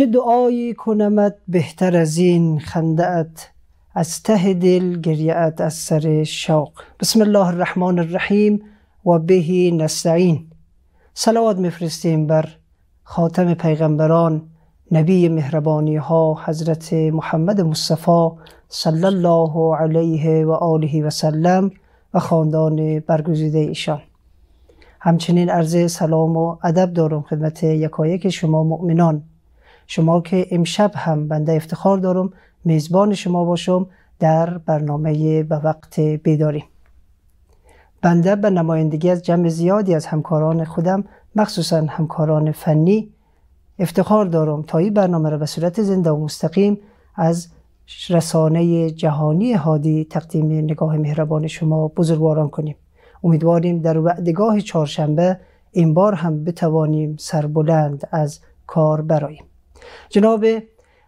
چه دعایی کنمت بهتر از این خندهات از ته دل گریهات از سر شوق بسم الله الرحمن الرحیم و بهی نستعین سلوات میفرستیم بر خاتم پیغمبران نبی مهربانی ها حضرت محمد مصطفی صلی الله علیه و آله و سلم و خاندان برگزیده ایشان همچنین عرض سلام و ادب دارم خدمت یکایک شما مؤمنان شما که امشب هم بنده افتخار دارم میزبان شما باشم در برنامه به وقت بیداری بنده به نمایندگی از جمع زیادی از همکاران خودم مخصوصا همکاران فنی افتخار دارم تا این برنامه را به صورت زنده و مستقیم از رسانه جهانی هادی تقدیم نگاه مهربان شما بزرگواران کنیم امیدواریم در وعدگاه چهارشنبه این بار هم بتوانیم سربلند از کار براییم جناب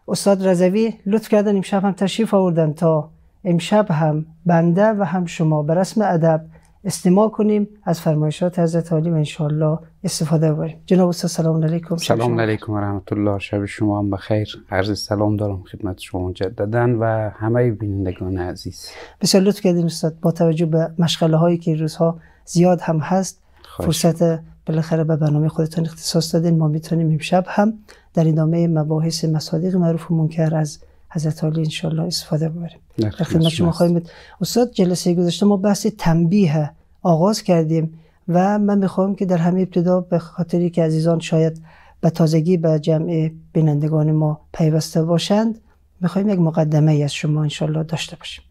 استاد رضوی لطف کردن امشب هم تشریف آوردن تا امشب هم بنده و هم شما به رسم ادب استماع کنیم از فرمایشات حضرت عالی و انشاءالله استفاده ببریم جناب استاد سلام علیکم سلام علیکم و رحمت الله شب شما هم بخیر عرض سلام دارم خدمت شما مجددن و همه بینندگان عزیز بسیار لطف کردیم استاد با توجه به مشغله هایی که روزها زیاد هم هست فرصت بالاخره به برنامه خودتان اختصاص دادین ما میتونیم امشب هم در ادامه مباحث مصادیق معروف و منکر از حضرت علی انشالله استفاده ببریم در خدمت شما خواهیم استاد جلسه گذاشته ما بحث تنبیه آغاز کردیم و من میخوام که در همه ابتدا به خاطری که عزیزان شاید به تازگی به جمع بینندگان ما پیوسته باشند میخوایم یک مقدمه ای از شما انشالله داشته باشیم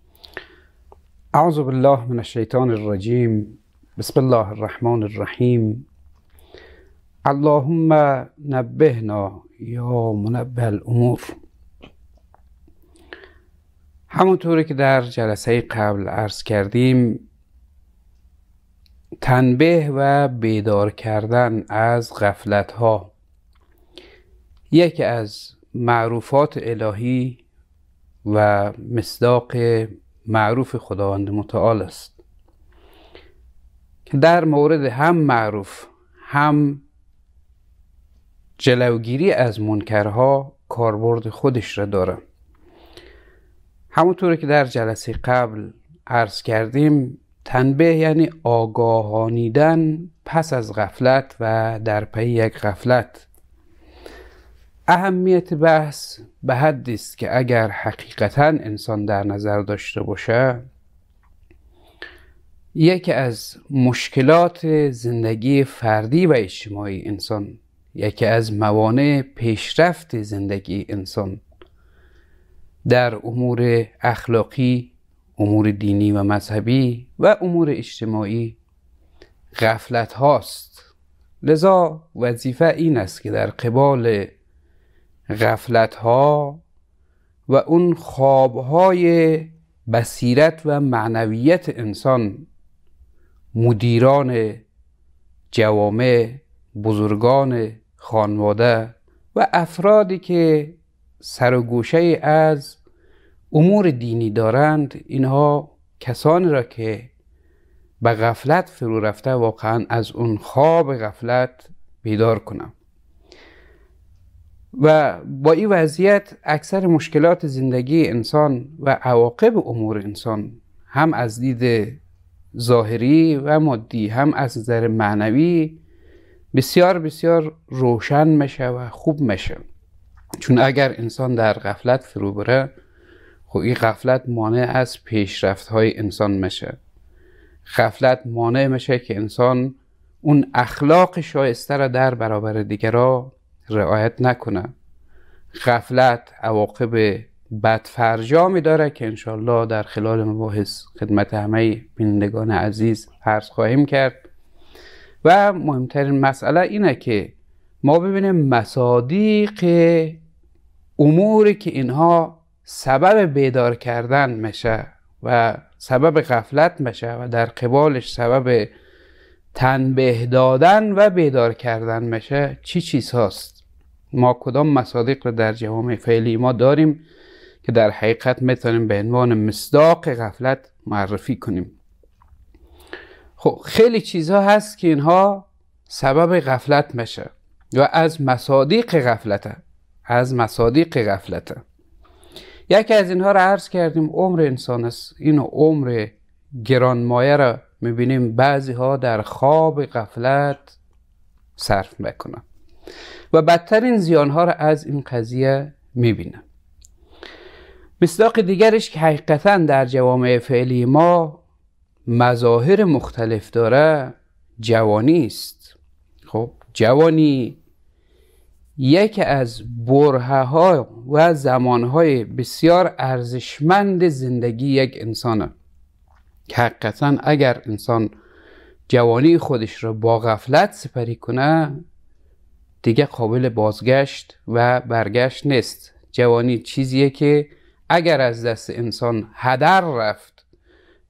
اعوذ بالله من الشیطان الرجیم بسم الله الرحمن الرحیم اللهم نبهنا یا منبه الامور همونطوری که در جلسه قبل عرض کردیم تنبه و بیدار کردن از غفلت ها یکی از معروفات الهی و مصداق معروف خداوند متعال است که در مورد هم معروف هم جلوگیری از منکرها کاربرد خودش را داره همونطور که در جلسه قبل عرض کردیم تنبه یعنی آگاهانیدن پس از غفلت و در پی یک غفلت اهمیت بحث به حدی است که اگر حقیقتا انسان در نظر داشته باشه یکی از مشکلات زندگی فردی و اجتماعی انسان یکی از موانع پیشرفت زندگی انسان در امور اخلاقی امور دینی و مذهبی و امور اجتماعی غفلت هاست لذا وظیفه این است که در قبال غفلت ها و اون خواب های بصیرت و معنویت انسان مدیران جوامع بزرگان خانواده و افرادی که سر و گوشه از امور دینی دارند اینها کسانی را که به غفلت فرو رفته واقعا از اون خواب غفلت بیدار کنم و با این وضعیت اکثر مشکلات زندگی انسان و عواقب امور انسان هم از دید ظاهری و مادی هم از نظر معنوی بسیار بسیار روشن میشه و خوب میشه چون اگر انسان در غفلت فرو بره خب این غفلت مانع از پیشرفت های انسان میشه غفلت مانع میشه که انسان اون اخلاق شایسته را در برابر دیگرا رعایت نکنه غفلت عواقب بد فرجامی داره که انشالله در خلال مباحث خدمت همه بینندگان عزیز عرض خواهیم کرد و مهمترین مسئله اینه که ما ببینیم مصادیق اموری که اینها سبب بیدار کردن میشه و سبب غفلت میشه و در قبالش سبب تنبه دادن و بیدار کردن میشه چی چیز هاست ما کدام مصادیق رو در جوامع فعلی ما داریم که در حقیقت میتونیم به عنوان مصداق غفلت معرفی کنیم خب خیلی چیزها هست که اینها سبب غفلت میشه و از مصادیق غفلت از مصادیق غفلت یکی از اینها را عرض کردیم عمر انسان است این عمر گرانمایه را میبینیم بعضی ها در خواب غفلت صرف میکنن و بدترین زیان ها را از این قضیه میبینه مصداق دیگرش که حقیقتا در جوامع فعلی ما مظاهر مختلف داره جوانی است خب جوانی یکی از بره ها و زمان های بسیار ارزشمند زندگی یک انسانه که حقیقتا اگر انسان جوانی خودش را با غفلت سپری کنه دیگه قابل بازگشت و برگشت نیست جوانی چیزیه که اگر از دست انسان هدر رفت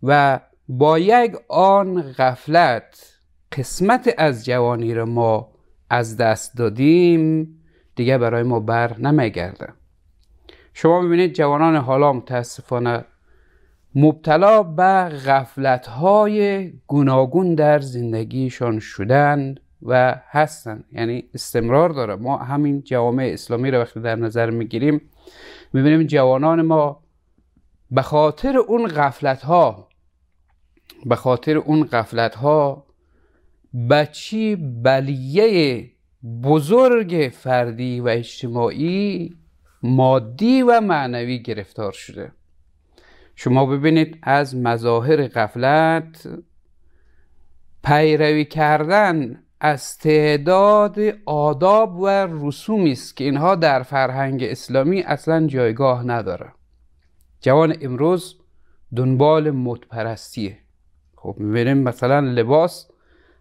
و با یک آن غفلت قسمت از جوانی را ما از دست دادیم دیگه برای ما بر نمیگرده شما میبینید جوانان حالا متاسفانه مبتلا به غفلت های گوناگون در زندگیشان شدن و هستن یعنی استمرار داره ما همین جوامع اسلامی رو وقتی در نظر میگیریم میبینیم جوانان ما به خاطر اون غفلت ها به خاطر اون قفلت ها بچی بلیه بزرگ فردی و اجتماعی مادی و معنوی گرفتار شده شما ببینید از مظاهر قفلت پیروی کردن از تعداد آداب و رسومی است که اینها در فرهنگ اسلامی اصلا جایگاه نداره جوان امروز دنبال مدپرستیه خب میبینیم مثلا لباس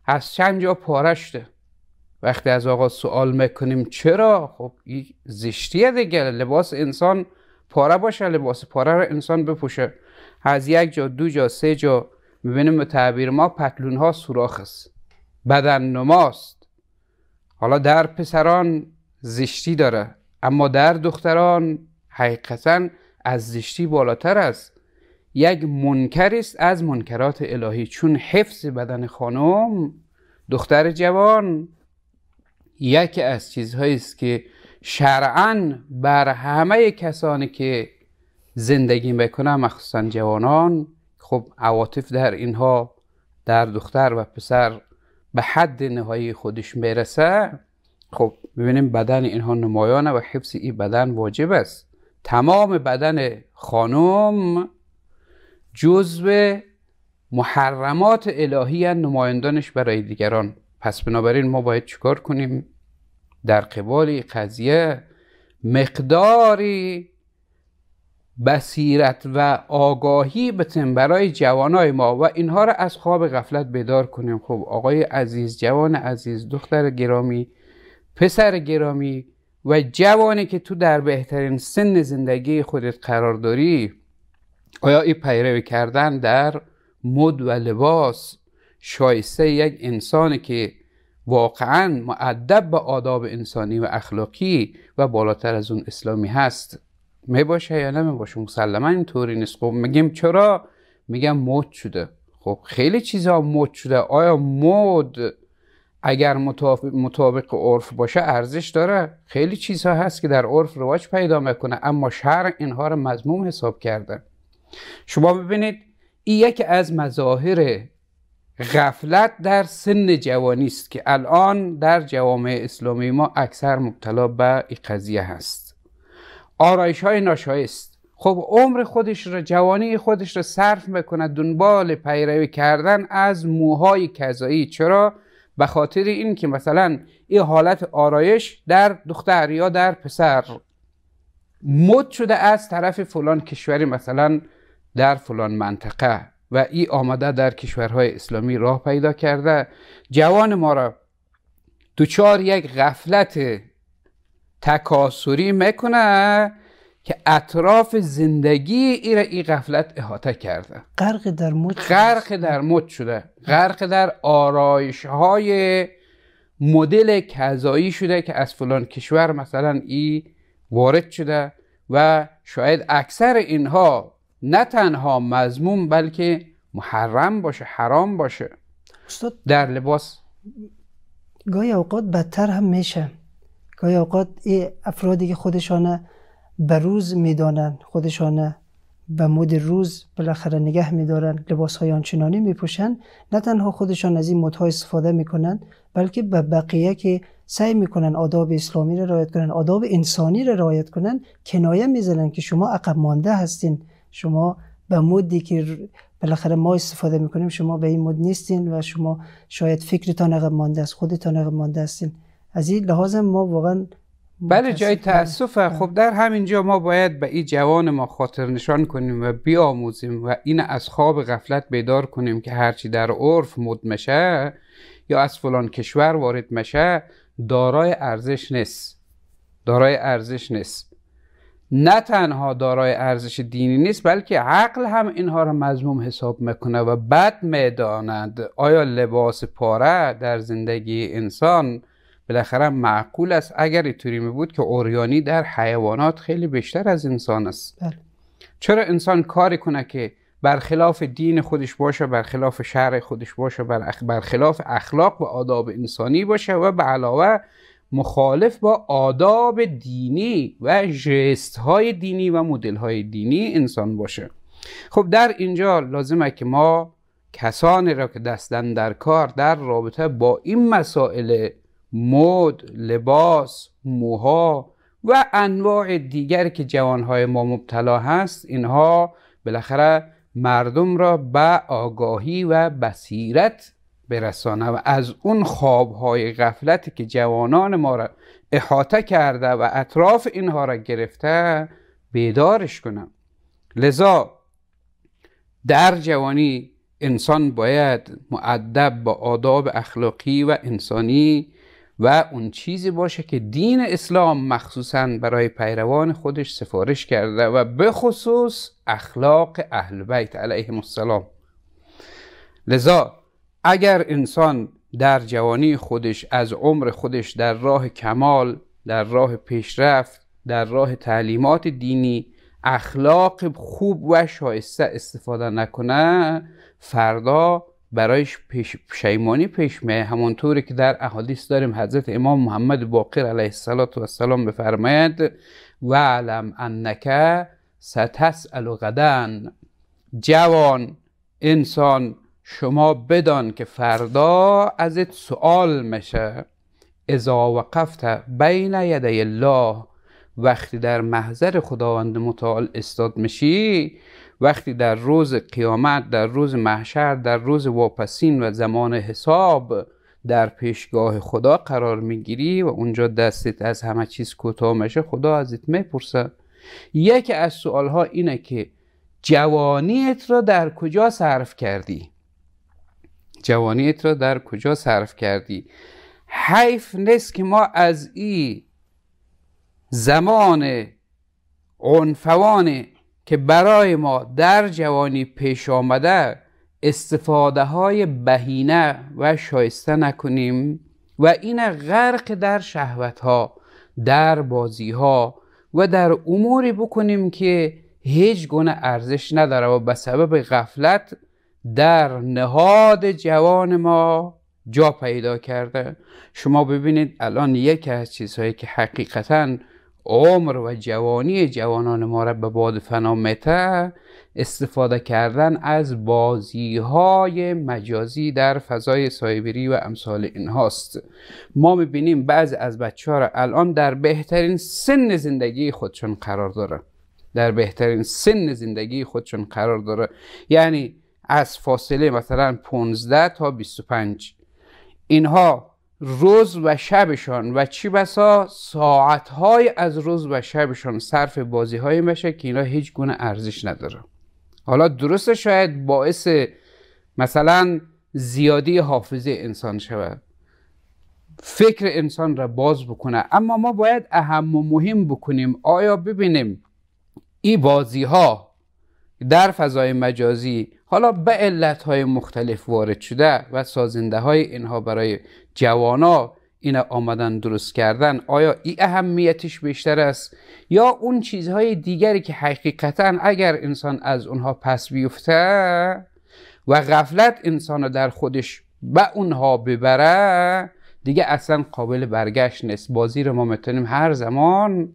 از چند جا پارشته وقتی از آقا سوال میکنیم چرا خب این زشتیه دیگه لباس انسان پاره باشه لباس پاره رو انسان بپوشه از یک جا دو جا سه جا میبینیم به تعبیر ما پتلون ها سوراخ است بدن نماست حالا در پسران زشتی داره اما در دختران حقیقتا از زشتی بالاتر است یک منکر است از منکرات الهی چون حفظ بدن خانم دختر جوان یکی از چیزهایی است که شرعا بر همه کسانی که زندگی میکنن مخصوصا جوانان خب عواطف در اینها در دختر و پسر به حد نهایی خودش میرسه خب ببینیم بدن اینها نمایانه و حفظ این بدن واجب است تمام بدن خانم جزو محرمات الهی نمایندانش برای دیگران پس بنابراین ما باید چیکار کنیم در قبال قضیه مقداری بصیرت و آگاهی بتن برای جوانای ما و اینها را از خواب غفلت بیدار کنیم خب آقای عزیز جوان عزیز دختر گرامی پسر گرامی و جوانی که تو در بهترین سن زندگی خودت قرار داری آیا این پیروی کردن در مد و لباس شایسته یک انسانی که واقعا معدب به آداب انسانی و اخلاقی و بالاتر از اون اسلامی هست می باشه یا نمی باشه مسلما اینطوری نیست خب میگیم چرا میگم مد شده خب خیلی چیزها مد شده آیا مد اگر مطابق, عرف باشه ارزش داره خیلی چیزها هست که در عرف رواج پیدا میکنه اما شرع اینها رو مضموم حساب کرده شما ببینید این یک از مظاهر غفلت در سن جوانی است که الان در جوامع اسلامی ما اکثر مبتلا به این قضیه هست آرایش های ناشایست خب عمر خودش را جوانی خودش را صرف میکنه دنبال پیروی کردن از موهای کذایی چرا به خاطر این که مثلا این حالت آرایش در دختر یا در پسر مد شده از طرف فلان کشوری مثلا در فلان منطقه و ای آمده در کشورهای اسلامی راه پیدا کرده جوان ما را دوچار یک غفلت تکاسوری میکنه که اطراف زندگی ای را ای غفلت احاطه کرده غرق در مد غرق در مد شده غرق در آرایش های مدل کذایی شده که از فلان کشور مثلا ای وارد شده و شاید اکثر اینها نه تنها مضموم بلکه محرم باشه حرام باشه استاد در لباس گاهی اوقات بدتر هم میشه گاهی اوقات ای افرادی که خودشان به روز میدانن خودشان به مد روز بالاخره نگه میدارن لباس های آنچنانی میپوشن نه تنها خودشان از این مدها استفاده میکنن بلکه به بقیه که سعی میکنن آداب اسلامی را رعایت کنن آداب انسانی را رعایت کنن کنایه میزنن که شما عقب مانده هستین شما به مدی که بالاخره ما استفاده میکنیم شما به این مد نیستین و شما شاید فکرتان عقب مانده است خودتان عقب مانده استین از این لحاظ ما واقعا بله جای تاسفه خب در همین جا ما باید به این جوان ما خاطر نشان کنیم و بیاموزیم و این از خواب غفلت بیدار کنیم که هرچی در عرف مد مشه یا از فلان کشور وارد مشه دارای ارزش نیست دارای ارزش نیست نه تنها دارای ارزش دینی نیست بلکه عقل هم اینها را مضموم حساب میکنه و بد میداند آیا لباس پاره در زندگی انسان بالاخره معقول است اگر اینطوری می بود که اوریانی در حیوانات خیلی بیشتر از انسان است بله. چرا انسان کاری کنه که برخلاف دین خودش باشه برخلاف شرع خودش باشه برخلاف اخلاق و آداب انسانی باشه و به علاوه مخالف با آداب دینی و جست های دینی و مدل های دینی انسان باشه خب در اینجا لازمه که ما کسانی را که دستن در کار در رابطه با این مسائل مد، لباس، موها و انواع دیگر که جوانهای ما مبتلا هست اینها بالاخره مردم را به آگاهی و بصیرت برسانه و از اون خوابهای غفلتی که جوانان ما را احاطه کرده و اطراف اینها را گرفته بیدارش کنم لذا در جوانی انسان باید معدب با آداب اخلاقی و انسانی و اون چیزی باشه که دین اسلام مخصوصا برای پیروان خودش سفارش کرده و به خصوص اخلاق اهل بیت علیهم السلام لذا اگر انسان در جوانی خودش از عمر خودش در راه کمال در راه پیشرفت در راه تعلیمات دینی اخلاق خوب و شایسته استفاده نکنه فردا برایش پیش پشیمانی پیش می همانطوری که در احادیث داریم حضرت امام محمد باقر علیه السلام بفرماید و علم انک ستسال غدن جوان انسان شما بدان که فردا ازت سوال میشه اذا وقفت بین یدی الله وقتی در محضر خداوند متعال استاد میشی وقتی در روز قیامت در روز محشر در روز واپسین و زمان حساب در پیشگاه خدا قرار میگیری و اونجا دستت از همه چیز کوتاه میشه خدا ازت میپرسه یکی از ها اینه که جوانیت را در کجا صرف کردی جوانیت را در کجا صرف کردی حیف نیست که ما از این زمان عنفوان که برای ما در جوانی پیش آمده استفاده های بهینه و شایسته نکنیم و این غرق در شهوت ها در بازی ها و در اموری بکنیم که هیچ گونه ارزش نداره و به سبب غفلت در نهاد جوان ما جا پیدا کرده شما ببینید الان یکی از چیزهایی که حقیقتا عمر و جوانی جوانان ما را به باد فنا مته استفاده کردن از بازی های مجازی در فضای سایبری و امثال این هاست ما میبینیم بعض از بچه ها را الان در بهترین سن زندگی خودشون قرار داره در بهترین سن زندگی خودشون قرار داره یعنی از فاصله مثلا 15 تا 25 اینها روز و شبشان و چی بسا ساعتهای از روز و شبشان صرف بازی های میشه که اینا هیچ گونه ارزش نداره حالا درسته شاید باعث مثلا زیادی حافظه انسان شود فکر انسان را باز بکنه اما ما باید اهم و مهم بکنیم آیا ببینیم این بازی ها در فضای مجازی حالا به علت های مختلف وارد شده و سازنده های اینها برای جوانا این آمدن درست کردن آیا این اهمیتش بیشتر است یا اون چیزهای دیگری که حقیقتا اگر انسان از اونها پس بیفته و غفلت انسان در خودش به اونها ببره دیگه اصلا قابل برگشت نیست بازی رو ما میتونیم هر زمان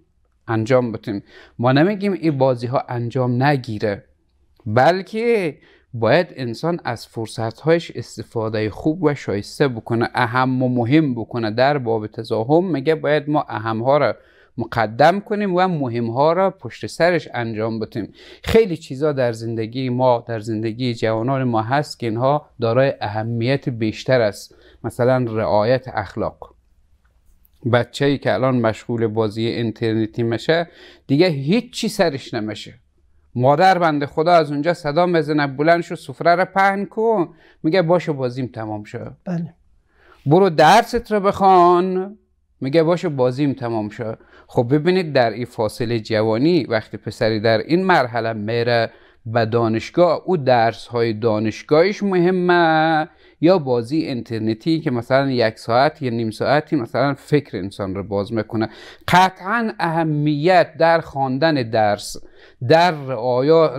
انجام بتیم ما نمیگیم این بازی ها انجام نگیره بلکه باید انسان از فرصتهایش استفاده خوب و شایسته بکنه اهم و مهم بکنه در باب تزاهم میگه باید ما اهمها را مقدم کنیم و مهمها را پشت سرش انجام بدیم خیلی چیزا در زندگی ما در زندگی جوانان ما هست که اینها دارای اهمیت بیشتر است مثلا رعایت اخلاق بچه ای که الان مشغول بازی اینترنتی میشه دیگه هیچی سرش نمیشه مادر بنده خدا از اونجا صدا بزنه بلند شو سفره رو پهن کن میگه باشه بازیم تمام شد بله برو درست رو بخوان میگه باشه بازیم تمام شد خب ببینید در این فاصله جوانی وقتی پسری در این مرحله میره و دانشگاه او درس های دانشگاهیش مهمه یا بازی اینترنتی که مثلا یک ساعت یا نیم ساعتی مثلا فکر انسان رو باز میکنه قطعا اهمیت در خواندن درس در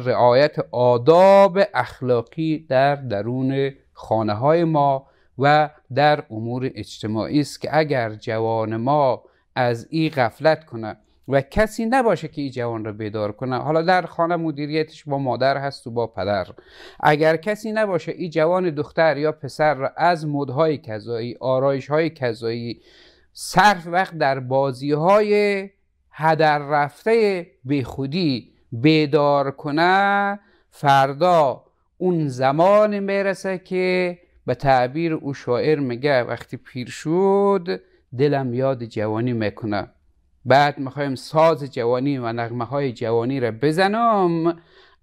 رعایت آداب اخلاقی در درون خانه های ما و در امور اجتماعی است که اگر جوان ما از این غفلت کنه و کسی نباشه که این جوان رو بیدار کنه حالا در خانه مدیریتش با مادر هست و با پدر اگر کسی نباشه این جوان دختر یا پسر را از مدهای کذایی آرایش های کذایی صرف وقت در بازی های هدر رفته به خودی بیدار کنه فردا اون زمان میرسه که به تعبیر او شاعر میگه وقتی پیر شد دلم یاد جوانی میکنه بعد میخوایم ساز جوانی و نغمه های جوانی را بزنم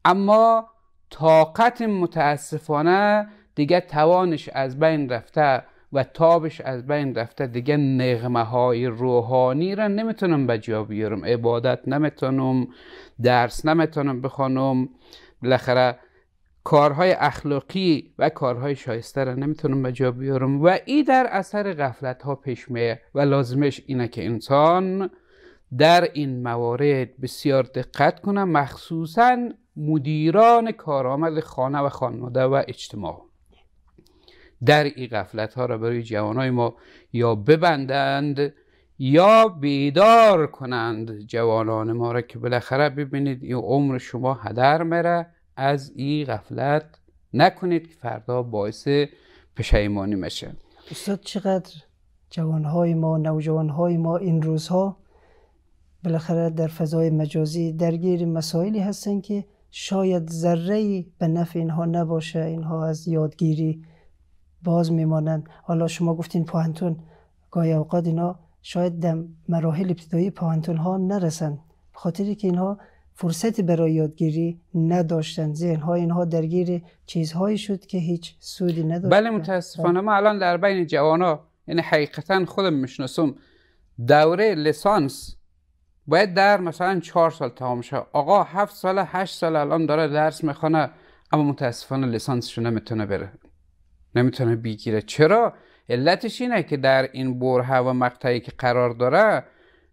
اما طاقت متاسفانه دیگه توانش از بین رفته و تابش از بین رفته دیگه نغمه های روحانی را نمیتونم به جا بیارم عبادت نمیتونم درس نمیتونم بخوانم بالاخره کارهای اخلاقی و کارهای شایسته را نمیتونم به جا بیارم و این در اثر غفلت ها پیش میه و لازمش اینه که انسان در این موارد بسیار دقت کنم مخصوصا مدیران کارآمد خانه و خانواده و اجتماع در این غفلت ها را برای جوانای ما یا ببندند یا بیدار کنند جوانان ما را که بالاخره ببینید این عمر شما هدر میره از این غفلت نکنید که فردا باعث پشیمانی میشه استاد چقدر های ما های ما این روزها بالاخره در فضای مجازی درگیر مسائلی هستن که شاید ذره به نفع اینها نباشه اینها از یادگیری باز میمانند حالا شما گفتین پوهنتون گاهی اوقات اینا شاید در مراحل ابتدایی پوهنتون ها نرسند خاطری که اینها فرصت برای یادگیری نداشتن ذهن ها اینها درگیر چیزهایی شد که هیچ سودی نداشت بله متاسفانه بله. ما الان در بین ها یعنی حقیقتا خودم میشناسم دوره لسانس باید در مثلا چهار سال تمام شه آقا هفت سال هشت سال الان داره درس میخونه اما متاسفانه لسانسشو نمیتونه بره نمیتونه بگیره چرا علتش اینه که در این بره و مقطعی که قرار داره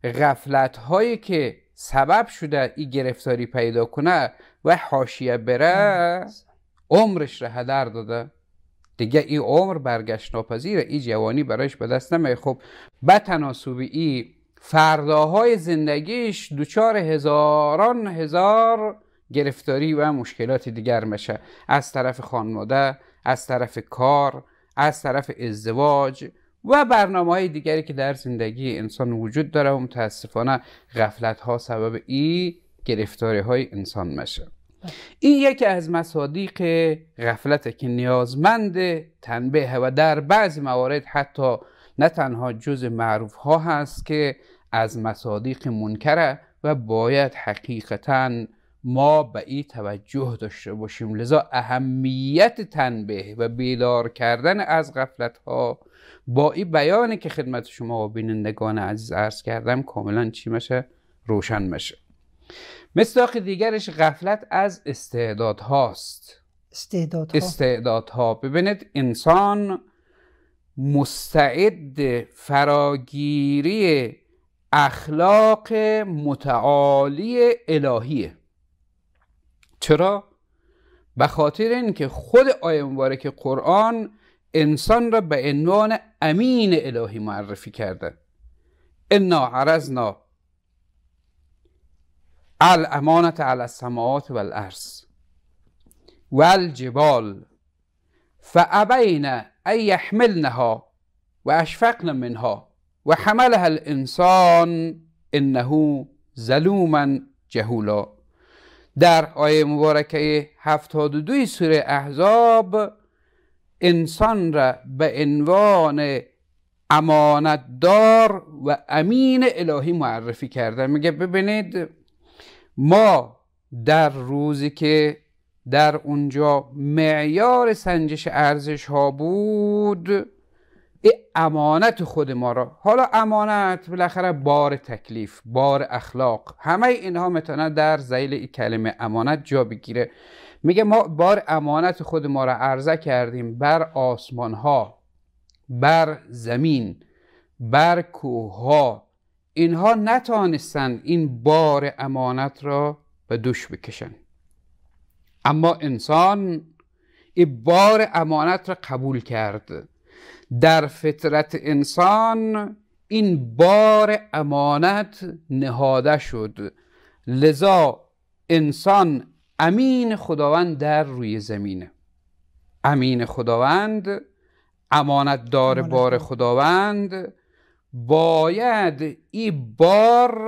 غفلت که سبب شده این گرفتاری پیدا کنه و حاشیه بره عمرش را هدر داده دیگه این عمر برگشت ناپذیره این جوانی برایش به دست نمیه خب به فرداهای زندگیش دچار هزاران هزار گرفتاری و مشکلات دیگر میشه از طرف خانواده از طرف کار از طرف ازدواج و برنامه های دیگری که در زندگی انسان وجود داره و متاسفانه غفلت ها سبب ای گرفتاری های انسان میشه این یکی از مصادیق غفلت که نیازمند تنبیه و در بعض موارد حتی نه تنها جز معروف ها هست که از مصادیق منکره و باید حقیقتا ما به این توجه داشته باشیم لذا اهمیت تنبه و بیدار کردن از غفلت ها با این بیانی که خدمت شما و بینندگان عزیز عرض کردم کاملا چی میشه روشن میشه مصداق دیگرش غفلت از استعداد هاست استعداد ها. استعداد ها ببینید انسان مستعد فراگیری اخلاق متعالی الهیه چرا؟ به خاطر اینکه خود آیه مبارک قرآن انسان را به عنوان امین الهی معرفی کرده انا عرضنا الامانت علی السماوات والارض والجبال فابین أن يحملنها وأشفقن منها وحملها الإنسان إنه ظلوما جهولا در آیه مبارکه 72 سوره احزاب انسان را به عنوان امانتدار و امین الهی معرفی کرده میگه ببینید ما در روزی که در اونجا معیار سنجش ارزش ها بود امانت خود ما را حالا امانت بالاخره بار تکلیف بار اخلاق همه اینها میتونه در زیل این کلمه امانت جا بگیره میگه ما بار امانت خود ما را عرضه کردیم بر آسمان ها بر زمین بر کوه ها اینها نتانستند این بار امانت را به دوش بکشند اما انسان این بار امانت را قبول کرد در فطرت انسان این بار امانت نهاده شد لذا انسان امین خداوند در روی زمینه امین خداوند امانت دار بار خداوند باید این بار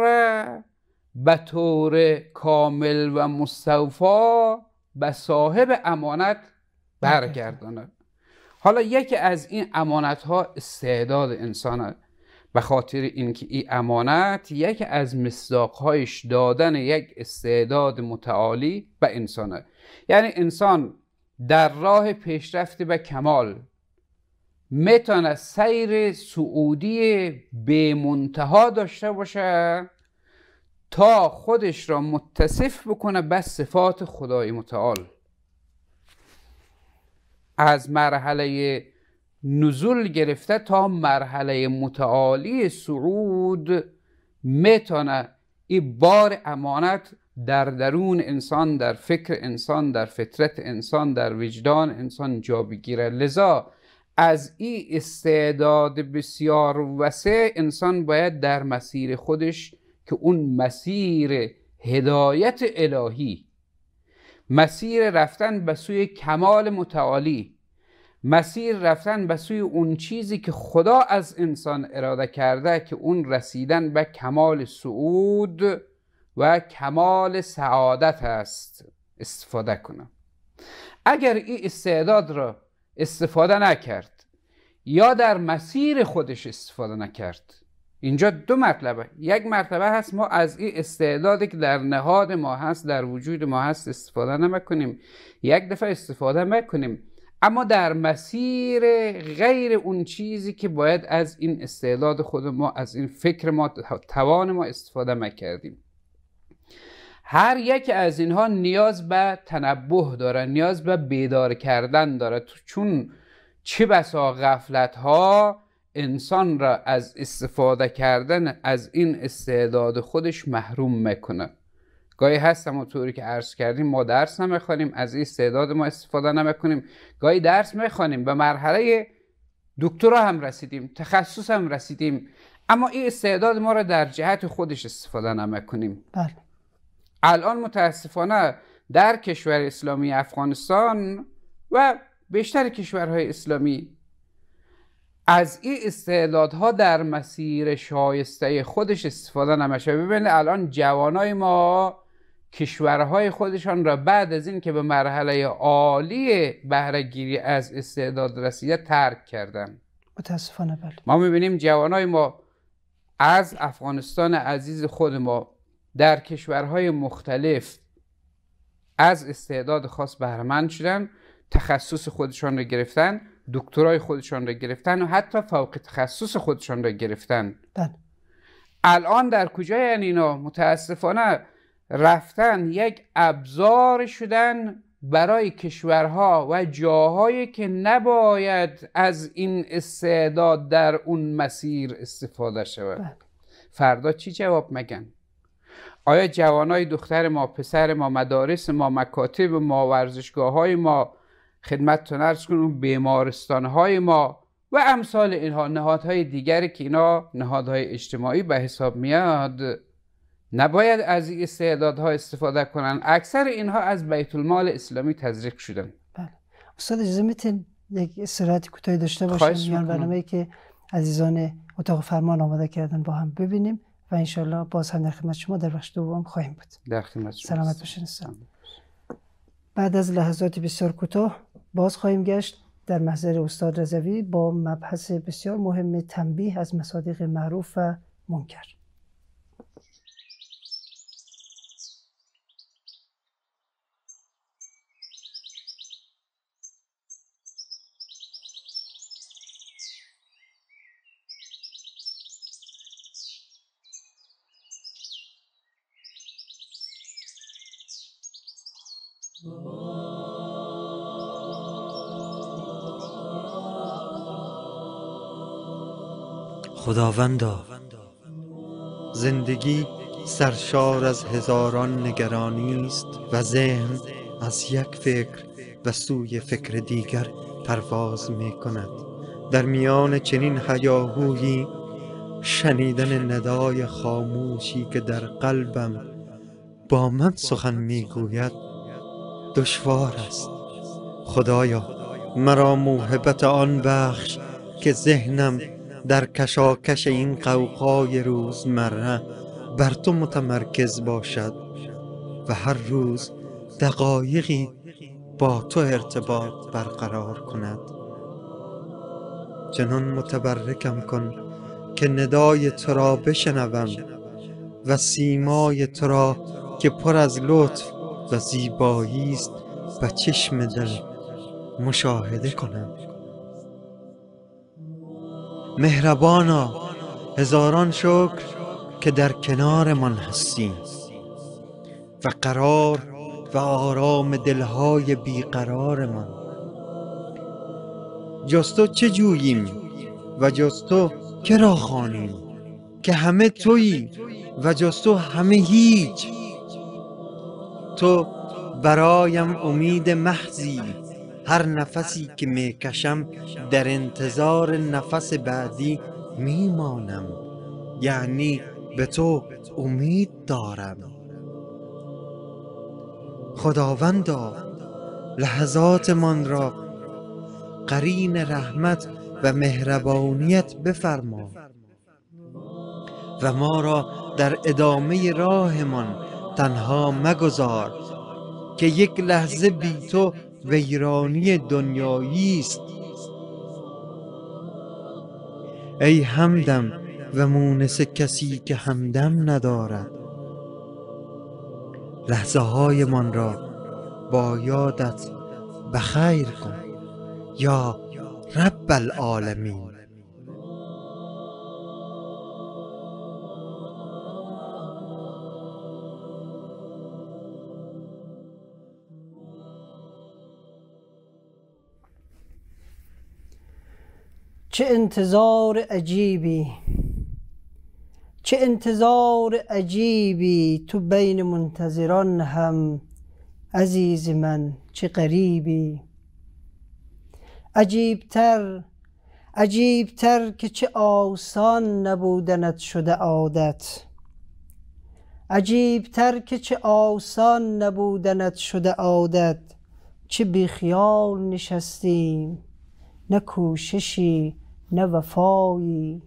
به طور کامل و مستوفا به صاحب امانت برگرداند حالا یکی از این امانت ها استعداد انسان به خاطر اینکه این امانت یکی از مصداقهایش دادن یک استعداد متعالی به انسانه یعنی انسان در راه پیشرفت به کمال میتونه سیر سعودی بی منتها داشته باشه تا خودش را متصف بکنه به صفات خدای متعال از مرحله نزول گرفته تا مرحله متعالی سعود میتونه این بار امانت در درون انسان در فکر انسان در فطرت انسان در وجدان انسان جا بگیره لذا از این استعداد بسیار وسیع انسان باید در مسیر خودش که اون مسیر هدایت الهی مسیر رفتن به سوی کمال متعالی مسیر رفتن به سوی اون چیزی که خدا از انسان اراده کرده که اون رسیدن به کمال سعود و کمال سعادت است استفاده کنم اگر این استعداد را استفاده نکرد یا در مسیر خودش استفاده نکرد اینجا دو مطلبه، یک مرتبه هست ما از این استعدادی که در نهاد ما هست در وجود ما هست استفاده نمکنیم یک دفعه استفاده میکنیم اما در مسیر غیر اون چیزی که باید از این استعداد خود ما از این فکر ما توان ما استفاده میکردیم هر یک از اینها نیاز به تنبه داره نیاز به بیدار کردن داره چون چه بسا غفلت ها انسان را از استفاده کردن از این استعداد خودش محروم میکنه گاهی هست اما طوری که عرض کردیم ما درس نمیخوانیم از این استعداد ما استفاده نمیکنیم گاهی درس میخوانیم به مرحله دکترا هم رسیدیم تخصص هم رسیدیم اما این استعداد ما را در جهت خودش استفاده نمیکنیم بله الان متاسفانه در کشور اسلامی افغانستان و بیشتر کشورهای اسلامی از این استعدادها در مسیر شایسته خودش استفاده نمیشه ببینید الان جوانای ما کشورهای خودشان را بعد از این که به مرحله عالی بهرهگیری از استعداد رسیده ترک کردن متاسفانه بله ما میبینیم جوانای ما از افغانستان عزیز خود ما در کشورهای مختلف از استعداد خاص بهرمند شدن تخصص خودشان را گرفتن دکترای خودشان را گرفتن و حتی فوق تخصص خودشان را گرفتن بله. الان در کجای اینا متاسفانه رفتن یک ابزار شدن برای کشورها و جاهایی که نباید از این استعداد در اون مسیر استفاده شود بله. فردا چی جواب مگن آیا جوانای دختر ما پسر ما مدارس ما مکاتب ما ورزشگاه های ما خدمت ارز کنم بیمارستان های ما و امثال اینها نهادهای دیگری که اینا نهادهای اجتماعی به حساب میاد نباید از این استعدادها استفاده کنن اکثر اینها از بیت المال اسلامی تزریق شدن بله استاد اجازه میتین یک استراحت کوتاهی داشته باشیم میان برنامه که عزیزان اتاق فرمان آماده کردن با هم ببینیم و انشالله باز هم در خدمت شما در بخش دوم خواهیم بود در خدمت شما سلامت باشین بعد از لحظات بسیار کوتاه باز خواهیم گشت در محضر استاد رزوی با مبحث بسیار مهم تنبیه از مصادیق معروف و منکر خداوندا زندگی سرشار از هزاران نگرانی است و ذهن از یک فکر و سوی فکر دیگر پرواز می کند در میان چنین حیاهویی شنیدن ندای خاموشی که در قلبم با من سخن میگوید دشوار است خدایا مرا موهبت آن بخش که ذهنم در کشاکش این قوقای روزمره بر تو متمرکز باشد و هر روز دقایقی با تو ارتباط برقرار کند چنان متبرکم کن که ندای تو را بشنوم و سیمای تو را که پر از لطف و زیبایی است و چشم دل مشاهده کنم مهربانا هزاران شکر که در کنارمان هستیم و قرار و آرام دلهای بیقرارمان جستو چه جوییم و جستو تو که خانیم که همه تویی و جستو همه هیچ تو برایم امید محضی هر نفسی که می کشم در انتظار نفس بعدی می مانم یعنی به تو امید دارم خداوندا لحظات من را قرین رحمت و مهربانیت بفرما و ما را در ادامه راهمان تنها مگذار که یک لحظه بی تو ویرانی دنیایی است ای همدم و مونس کسی که همدم ندارد لحظه های من را با یادت بخیر کن یا رب العالمین چه انتظار عجیبی چه انتظار عجیبی تو بین منتظران هم عزیز من چه قریبی عجیبتر عجیبتر که چه آسان نبودنت شده عادت عجیبتر که چه آسان نبودنت شده عادت چه بیخیال نشستیم نکوششی نه وفایی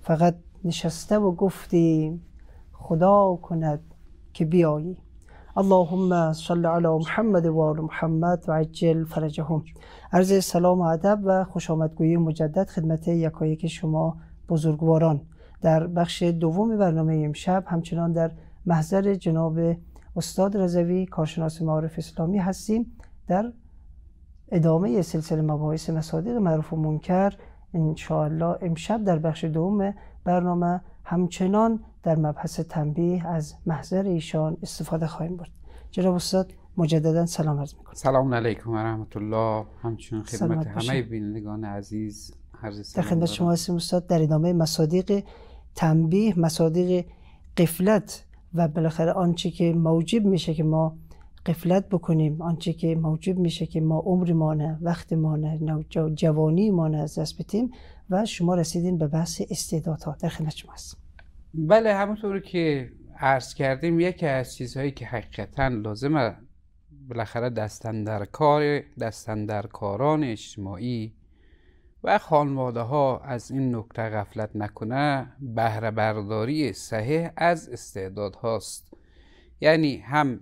فقط نشسته و گفتی خدا کند که بیایی اللهم صل علی محمد و آل محمد و عجل فرجهم عرض سلام و ادب و خوش آمدگویی مجدد خدمت یکایک شما بزرگواران در بخش دوم برنامه امشب همچنان در محضر جناب استاد رزوی کارشناس معارف اسلامی هستیم در ادامه سلسله مباحث مصادیق معروف و منکر انشاءالله امشب در بخش دوم برنامه همچنان در مبحث تنبیه از محضر ایشان استفاده خواهیم برد جناب استاد مجددا سلام عرض میکنم سلام علیکم و رحمت الله همچنان خدمت همه بینندگان عزیز عرض در خدمت شما هستیم استاد در ادامه مصادیق تنبیه مصادیق قفلت و بالاخره آنچه که موجب میشه که ما قفلت بکنیم آنچه که موجب میشه که ما عمر نه، وقت نه، جوانی نه از دست بتیم و شما رسیدین به بحث استعدادها در خدمت شما بله همونطور که عرض کردیم یکی از چیزهایی که حقیقتا لازمه بالاخره دستندرکار دستندرکاران اجتماعی و خانواده ها از این نکته غفلت نکنه بهره برداری صحیح از استعداد هاست یعنی هم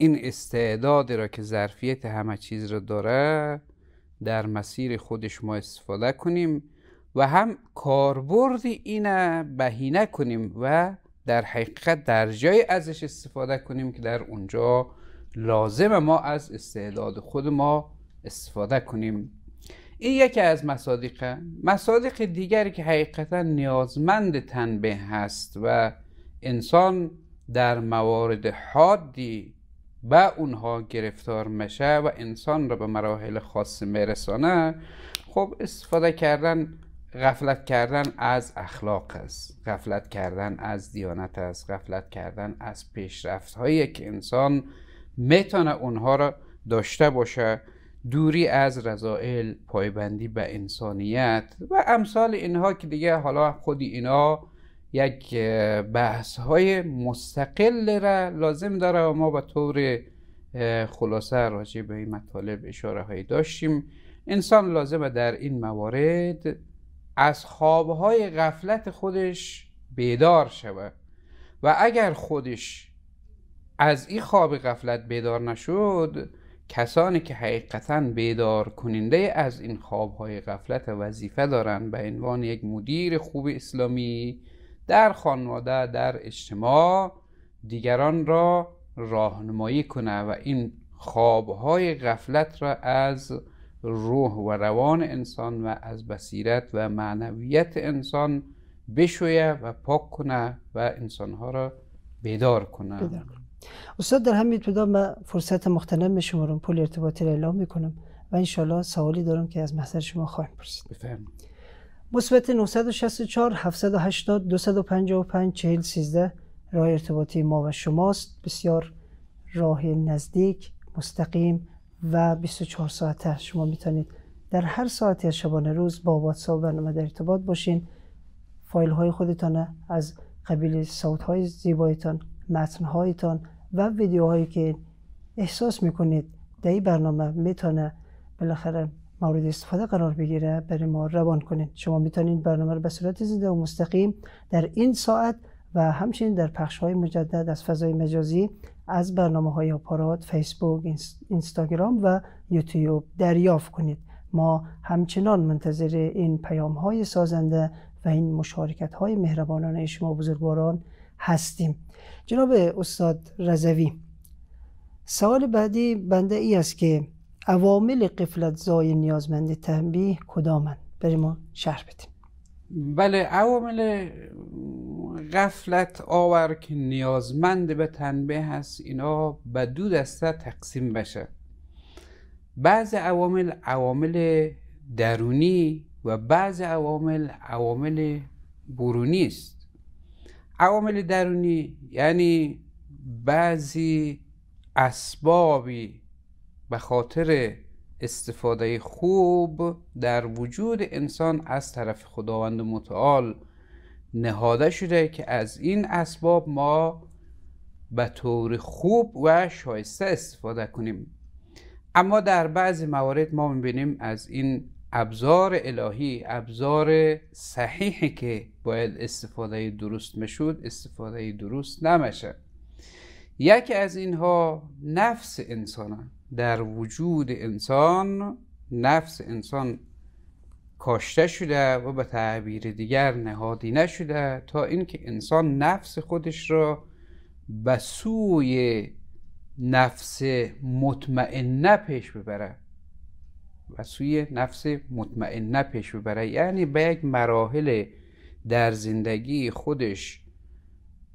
این استعدادی را که ظرفیت همه چیز را داره در مسیر خودش ما استفاده کنیم و هم کاربرد اینه بهینه کنیم و در حقیقت در جای ازش استفاده کنیم که در اونجا لازم ما از استعداد خود ما استفاده کنیم این یکی از مصادیق مصادیق دیگری که حقیقتا نیازمند تنبه هست و انسان در موارد حادی به اونها گرفتار مشه و انسان را به مراحل خاصی میرسانه خب استفاده کردن غفلت کردن از اخلاق است غفلت کردن از دیانت است غفلت کردن از پیشرفت هایی که انسان میتونه اونها را داشته باشه دوری از رضائل پایبندی به انسانیت و امثال اینها که دیگه حالا خود اینا یک بحث های مستقل را لازم داره و ما به طور خلاصه راجع به این مطالب اشاره داشتیم انسان لازمه در این موارد از خوابهای غفلت خودش بیدار شود و اگر خودش از این خواب غفلت بیدار نشد کسانی که حقیقتا بیدار کننده از این خوابهای غفلت وظیفه دارند به عنوان یک مدیر خوب اسلامی در خانواده در اجتماع دیگران را راهنمایی کنه و این خوابهای غفلت را از روح و روان انسان و از بصیرت و معنویت انسان بشویه و پاک کنه و انسانها را بیدار کنه استاد در همین ابتدا من فرصت مختنم شما رو پول ارتباطی را اعلام می و انشالله سوالی دارم که از محضر شما خواهیم پرسید بفرمایید مثبت 964 780 255 40 13 راه ارتباطی ما و شماست بسیار راه نزدیک مستقیم و 24 ساعته شما میتونید در هر ساعتی از شبانه روز با واتساپ برنامه در ارتباط باشین فایل های خودتان از قبیل صوت های زیبایتان متن هایتان و ویدیوهایی که احساس میکنید در این برنامه میتونه بالاخره مورد استفاده قرار بگیره برای ما روان کنید شما میتونید برنامه رو به صورت زنده و مستقیم در این ساعت و همچنین در پخش های مجدد از فضای مجازی از برنامه های آپارات فیسبوک اینستاگرام و یوتیوب دریافت کنید ما همچنان منتظر این پیام های سازنده و این مشارکت های مهربانانه شما بزرگواران هستیم جناب استاد رضوی سوال بعدی بنده ای است که عوامل قفلت زای نیازمند تنبیه کدامند بریم ما شرح بدیم بله عوامل غفلت آور که نیازمند به تنبیه هست اینا به دو دسته تقسیم بشه بعض عوامل عوامل درونی و بعض عوامل عوامل برونی است عوامل درونی یعنی بعضی اسبابی به خاطر استفاده خوب در وجود انسان از طرف خداوند متعال نهاده شده که از این اسباب ما به طور خوب و شایسته استفاده کنیم اما در بعضی موارد ما میبینیم از این ابزار الهی ابزار صحیحی که باید استفاده درست مشود استفاده درست نمیشه یکی از اینها نفس انسانن در وجود انسان نفس انسان کاشته شده و به تعبیر دیگر نهادی نشده تا اینکه انسان نفس خودش را به سوی نفس مطمئنه پیش ببره و سوی نفس مطمئنه پیش ببره یعنی به یک مراحل در زندگی خودش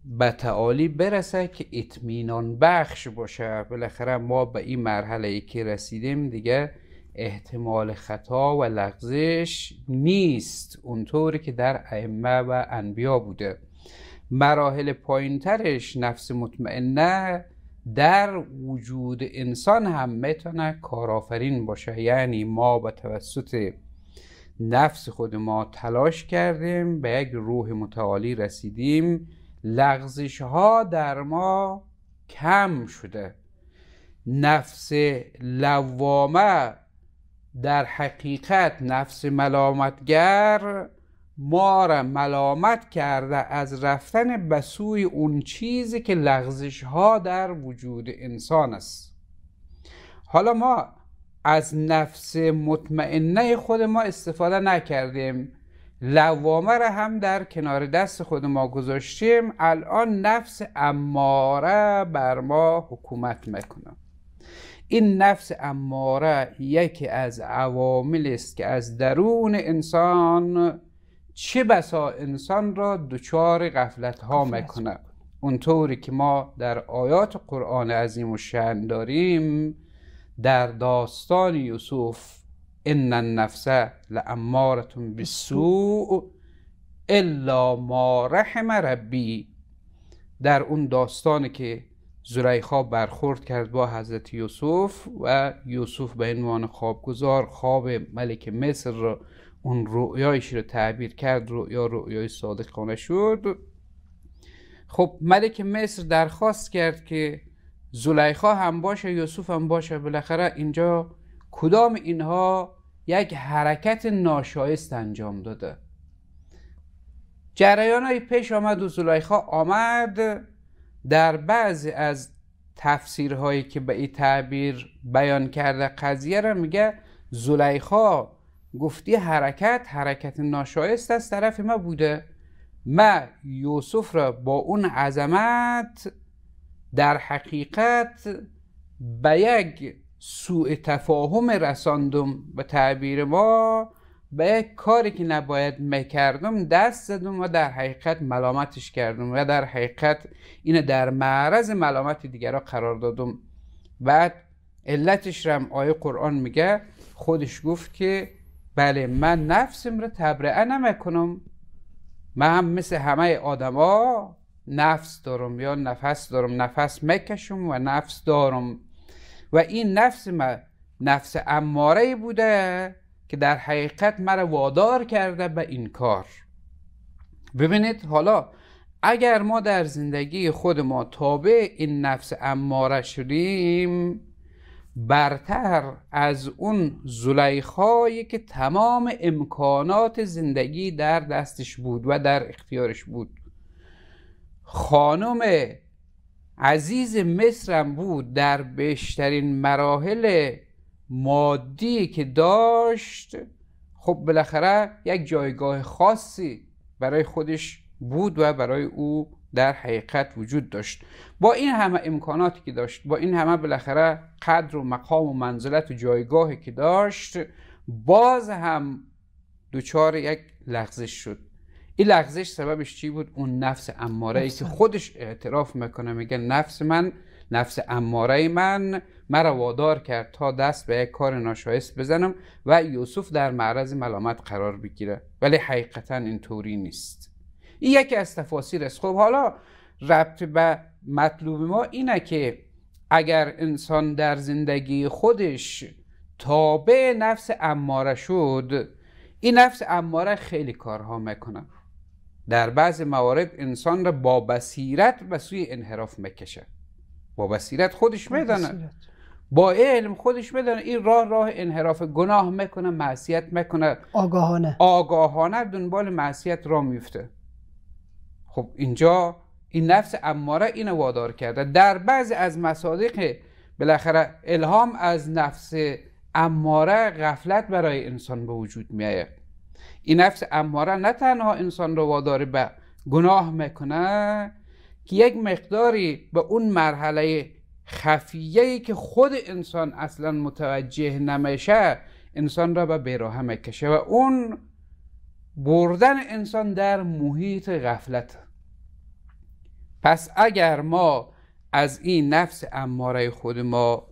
به تعالی برسه که اطمینان بخش باشه بالاخره ما به این مرحله ای که رسیدیم دیگه احتمال خطا و لغزش نیست اونطوری که در ائمه و انبیا بوده مراحل پایینترش نفس مطمئنه در وجود انسان هم میتونه کارآفرین باشه یعنی ما به توسط نفس خود ما تلاش کردیم به یک روح متعالی رسیدیم لغزش ها در ما کم شده نفس لوامه در حقیقت نفس ملامتگر ما را ملامت کرده از رفتن به سوی اون چیزی که لغزش ها در وجود انسان است حالا ما از نفس مطمئنه خود ما استفاده نکردیم لوامه را هم در کنار دست خود ما گذاشتیم الان نفس اماره بر ما حکومت میکنه این نفس اماره یکی از عواملی است که از درون انسان چه بسا انسان را دچار غفلت ها میکنه اونطوری که ما در آیات قرآن عظیم و داریم در داستان یوسف ان النفس لامارتون بالسوء الا ما رحم ربی در اون داستانی که زلیخا برخورد کرد با حضرت یوسف و یوسف به عنوان خوابگزار خواب ملک مصر را اون رؤیایش رو تعبیر کرد رؤیا رؤیای صادقانه شد خب ملک مصر درخواست کرد که زلیخا هم باشه یوسف هم باشه بالاخره اینجا کدام اینها یک حرکت ناشایست انجام داده جریان های پیش آمد و زلایخا آمد در بعضی از تفسیرهایی که به این تعبیر بیان کرده قضیه را میگه زلیخا گفتی حرکت حرکت ناشایست از طرف ما بوده ما یوسف را با اون عظمت در حقیقت به یک سوء تفاهم رساندم به تعبیر ما به کاری که نباید میکردم دست زدم و در حقیقت ملامتش کردم و در حقیقت اینه در معرض ملامت دیگرها قرار دادم بعد علتش رم آیه قرآن میگه خودش گفت که بله من نفسم رو تبرعه نمیکنم من هم مثل همه آدما نفس دارم یا نفس دارم نفس میکشم و نفس دارم و این نفس ما نفس اماره بوده که در حقیقت مرا وادار کرده به این کار ببینید حالا اگر ما در زندگی خود ما تابع این نفس اماره شدیم برتر از اون زلیخایی که تمام امکانات زندگی در دستش بود و در اختیارش بود خانم عزیز مصرم بود در بیشترین مراحل مادی که داشت خب بالاخره یک جایگاه خاصی برای خودش بود و برای او در حقیقت وجود داشت با این همه امکاناتی که داشت با این همه بالاخره قدر و مقام و منزلت و جایگاهی که داشت باز هم دچار یک لغزش شد این لغزش سببش چی بود اون نفس اماره ای که خودش اعتراف میکنه میگه نفس من نفس اماره من مرا وادار کرد تا دست به یک کار ناشایست بزنم و یوسف در معرض ملامت قرار بگیره ولی حقیقتا اینطوری نیست این یکی از تفاصیل است خب حالا ربط به مطلوب ما اینه که اگر انسان در زندگی خودش تابع نفس اماره شد این نفس اماره خیلی کارها میکنه در بعض موارد انسان را با بصیرت به سوی انحراف میکشه با بصیرت خودش میدانه با علم خودش میدانه این راه راه انحراف گناه میکنه معصیت میکنه آگاهانه آگاهانه دنبال معصیت را میفته خب اینجا این نفس اماره اینو وادار کرده در بعضی از مصادیق بالاخره الهام از نفس اماره غفلت برای انسان به وجود میآید این نفس اماره نه تنها انسان رو وادار به گناه میکنه که یک مقداری به اون مرحله خفیه که خود انسان اصلا متوجه نمیشه انسان را به بیراهه میکشه و اون بردن انسان در محیط غفلت پس اگر ما از این نفس اماره خود ما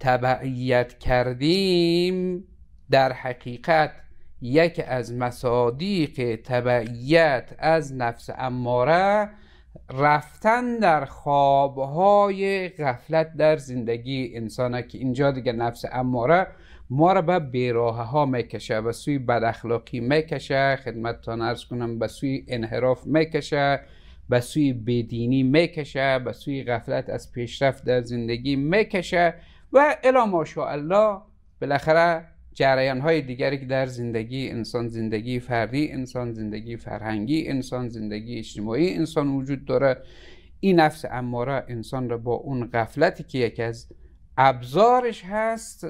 تبعیت کردیم در حقیقت یکی از مصادیق تبعیت از نفس اماره رفتن در خوابهای غفلت در زندگی انسانه که اینجا دیگه نفس اماره ما را به بیراه ها میکشه به سوی بد میکشه خدمتتان ارز کنم به سوی انحراف میکشه به سوی بدینی میکشه به سوی غفلت از پیشرفت در زندگی میکشه و الا ماشاءالله بالاخره جریان های دیگری که در زندگی انسان زندگی فردی انسان زندگی فرهنگی انسان زندگی اجتماعی انسان وجود داره این نفس اماره انسان را با اون غفلتی که یکی از ابزارش هست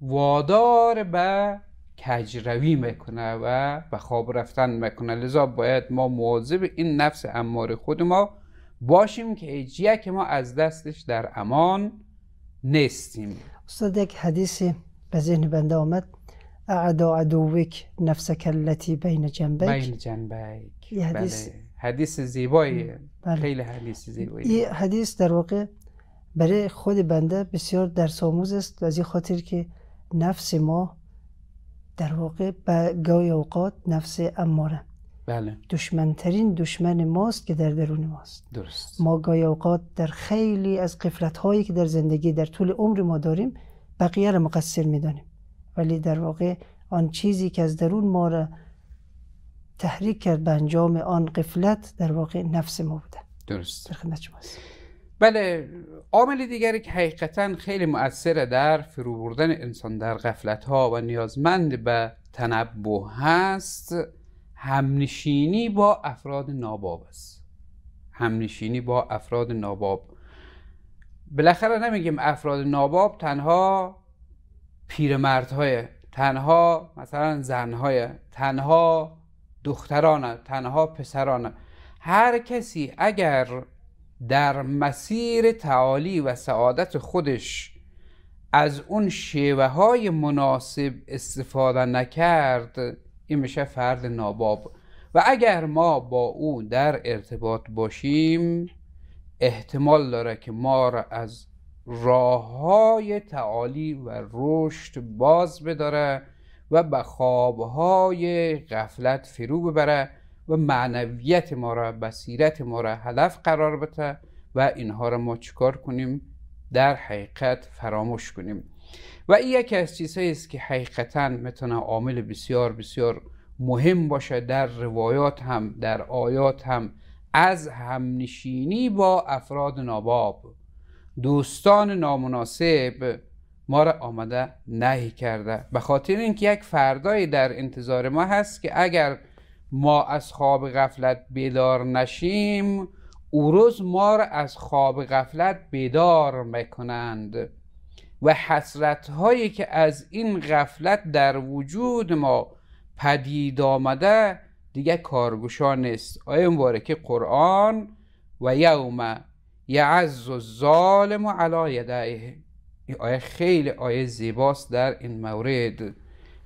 وادار به کجروی میکنه و به خواب رفتن میکنه لذا باید ما مواظب این نفس اماره خود ما باشیم که هیچ که ما از دستش در امان نیستیم استاد یک حدیثی به ذهن بنده آمد اعدا عدوک نفس التی بین جنبک بین حدیث بله. حدیث زیبایی بله. خیلی حدیث زیبایی این حدیث در واقع برای خود بنده بسیار درس آموز است از این خاطر که نفس ما در واقع به گای اوقات نفس اماره بله. دشمنترین دشمن ماست که در درون ماست درست ما گای اوقات در خیلی از قفلت هایی که در زندگی در طول عمر ما داریم بقیه را مقصر میدانیم ولی در واقع آن چیزی که از درون ما را تحریک کرد به انجام آن قفلت در واقع نفس ما بوده درست در خدمت بله عامل دیگری که حقیقتا خیلی مؤثره در فرو بردن انسان در قفلت ها و نیازمند به تنبه هست همنشینی با افراد ناباب است همنشینی با افراد ناباب بالاخره نمیگیم افراد ناباب تنها های تنها مثلا های تنها دخترانه تنها پسرانه هر کسی اگر در مسیر تعالی و سعادت خودش از اون شیوه های مناسب استفاده نکرد این میشه فرد ناباب و اگر ما با او در ارتباط باشیم احتمال داره که ما را از راه های تعالی و رشد باز بداره و به خوابهای غفلت فرو ببره و معنویت ما را بصیرت ما را هدف قرار بده و اینها را ما چکار کنیم در حقیقت فراموش کنیم و این یکی از چیزهایی است که حقیقتا میتونه عامل بسیار بسیار مهم باشه در روایات هم در آیات هم از همنشینی با افراد ناباب دوستان نامناسب ما را آمده نهی کرده به خاطر اینکه یک فردایی در انتظار ما هست که اگر ما از خواب غفلت بیدار نشیم او روز ما را از خواب غفلت بیدار میکنند و حسرت هایی که از این غفلت در وجود ما پدید آمده دیگه کارگوشا نیست آیه که قرآن و یوم یعز الظالم علی یدیه این آیه خیلی آیه زیباست در این مورد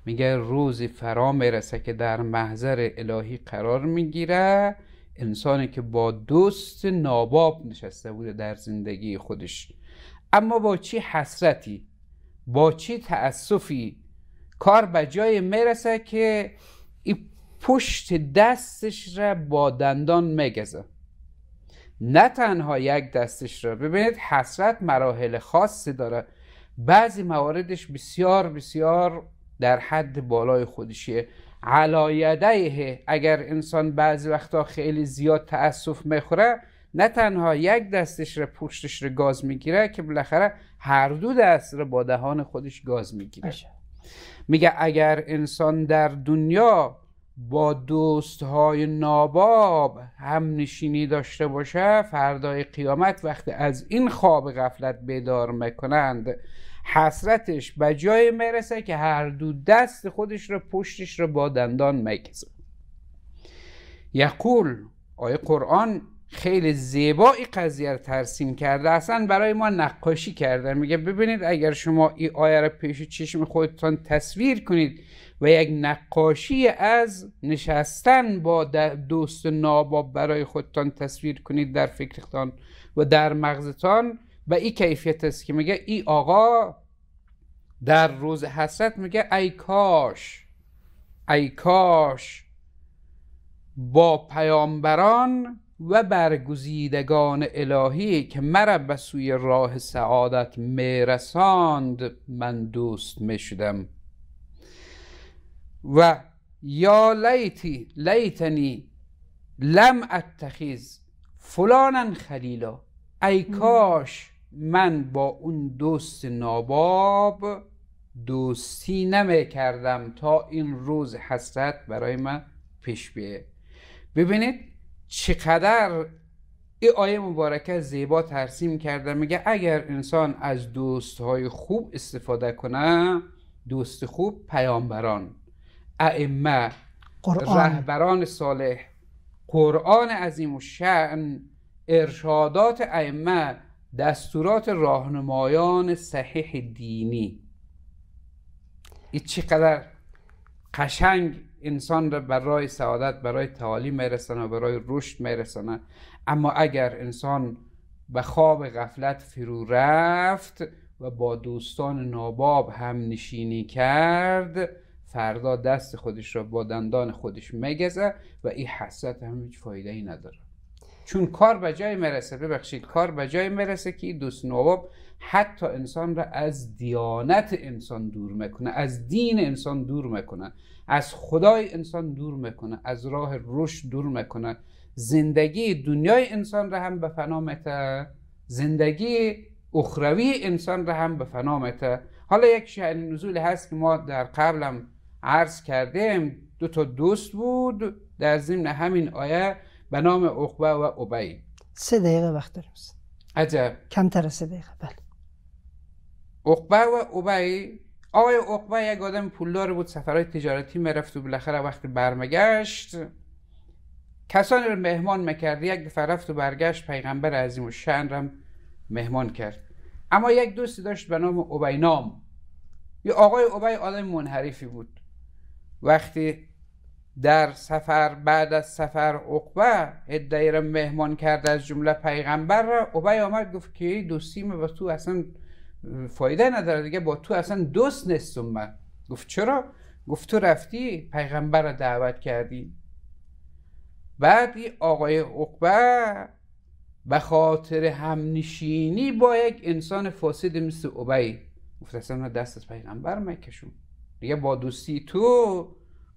میگه روزی فرا میرسه که در محضر الهی قرار میگیره انسانی که با دوست ناباب نشسته بوده در زندگی خودش اما با چی حسرتی با چی تأسفی کار به جای میرسه که پشت دستش را با دندان میگزه نه تنها یک دستش را ببینید حسرت مراحل خاصی داره بعضی مواردش بسیار بسیار در حد بالای خودشه علایده اگر انسان بعضی وقتا خیلی زیاد تأسف میخوره نه تنها یک دستش را پشتش را گاز میگیره که بالاخره هر دو دست را با دهان خودش گاز میگیره میگه اگر انسان در دنیا با دوستهای ناباب هم نشینی داشته باشه فردای قیامت وقتی از این خواب غفلت بیدار میکنند حسرتش به جای مرسه که هر دو دست خودش را پشتش را با دندان میکسه یقول آیه قرآن خیلی زیبا قضیه رو ترسیم کرده اصلا برای ما نقاشی کرده میگه ببینید اگر شما این آیه رو پیش چشم خودتان تصویر کنید و یک نقاشی از نشستن با دوست ناباب برای خودتان تصویر کنید در فکرتان و در مغزتان و این کیفیت است که میگه ای آقا در روز حسرت میگه ای کاش ای کاش با پیامبران و برگزیدگان الهی که مرا به سوی راه سعادت میرساند من دوست میشدم و یا لیتی لیتنی لم اتخیز فلانن خلیلا ای کاش من با اون دوست ناباب دوستی نمی کردم تا این روز حسرت برای من پیش بیه ببینید چقدر ای آیه مبارکه زیبا ترسیم کرده میگه اگر انسان از دوستهای خوب استفاده کنه دوست خوب پیامبران ائمه رهبران صالح قرآن عظیم و ارشادات ائمه دستورات راهنمایان صحیح دینی این چقدر قشنگ انسان را برای سعادت برای تعالی و برای رشد میرسانه اما اگر انسان به خواب غفلت فرو رفت و با دوستان ناباب هم نشینی کرد فردا دست خودش را با دندان خودش میگزه و این حسرت هم هیچ فایده ای نداره چون کار به جای مرسه ببخشید کار به جای مرسه که دوست نواب حتی انسان را از دیانت انسان دور میکنه از دین انسان دور میکنه از خدای انسان دور میکنه از راه رشد دور میکنه زندگی دنیای انسان را هم به فنا میته زندگی اخروی انسان را هم به فنا میته حالا یک شعر نزول هست که ما در قبلم عرض کرده دو تا دوست بود در ضمن همین آیه به نام عقبه و ابی سه دقیقه وقت داریم عجب کمتر سه دقیقه بله و ابی آقای عقبه یک آدم پولدار بود سفرهای تجارتی میرفت و بالاخره وقتی برمگشت کسانی رو مهمان میکرد یک دفعه رفت و برگشت پیغمبر عظیم و شن رو مهمان کرد اما یک دوستی داشت به نام نام یه آقای عبی آدم منحرفی بود وقتی در سفر بعد از سفر عقبه ادعی را مهمان کرد از جمله پیغمبر را عبی آمد گفت که دوستی من با تو اصلا فایده نداره دیگه با تو اصلا دوست نیستم من گفت چرا؟ گفت تو رفتی پیغمبر را دعوت کردی بعد ای آقای عقبه به خاطر همنشینی با یک انسان فاسد مثل عبی گفت اصلا دست از پیغمبر میکشون دیگه با دوستی تو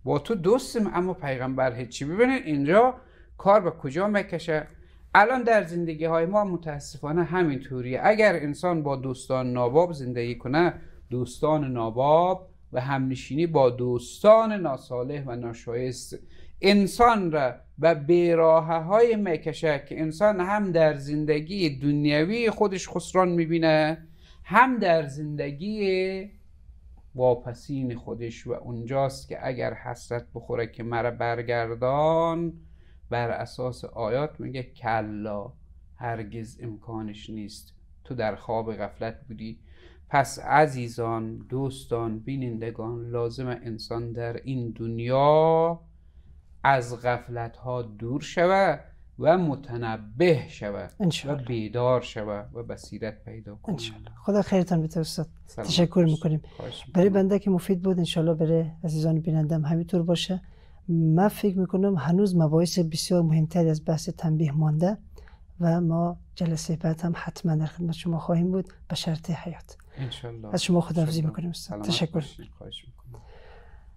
با تو دوستم اما پیغمبر هیچی ببینید اینجا کار به کجا میکشه الان در زندگی های ما متاسفانه همینطوریه اگر انسان با دوستان ناباب زندگی کنه دوستان ناباب و همنشینی با دوستان ناسالح و ناشایست انسان را به بیراه های میکشه که انسان هم در زندگی دنیوی خودش خسران میبینه هم در زندگی واپسین خودش و اونجاست که اگر حسرت بخوره که مرا برگردان بر اساس آیات میگه کلا هرگز امکانش نیست تو در خواب غفلت بودی پس عزیزان دوستان بینندگان لازم انسان در این دنیا از غفلت ها دور شود و متنبه شوه و بیدار شوه و بصیرت پیدا کنه خدا خیرتان بده استاد تشکر میکنیم برای بنده که مفید بود انشالله برای عزیزان بینندم همینطور باشه من فکر میکنم هنوز مباحث بسیار مهمتری از بحث تنبیه مانده و ما جلسه بعد هم حتما در خدمت شما خواهیم بود به شرط حیات انشالله. از شما خداحافظی میکنیم استاد تشکر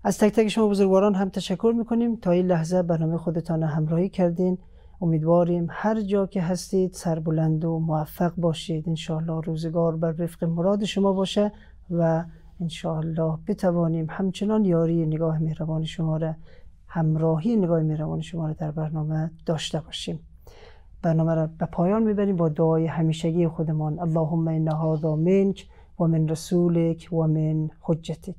از تک تک شما بزرگواران هم تشکر میکنیم تا این لحظه برنامه خودتان همراهی کردین امیدواریم هر جا که هستید سربلند و موفق باشید انشاءالله روزگار بر وفق مراد شما باشه و انشاءالله بتوانیم همچنان یاری نگاه مهربان شما را همراهی نگاه مهربان شما را در برنامه داشته باشیم برنامه را به پایان میبریم با دعای همیشگی خودمان اللهم نهاد هذا منک و من رسولک و من حجتک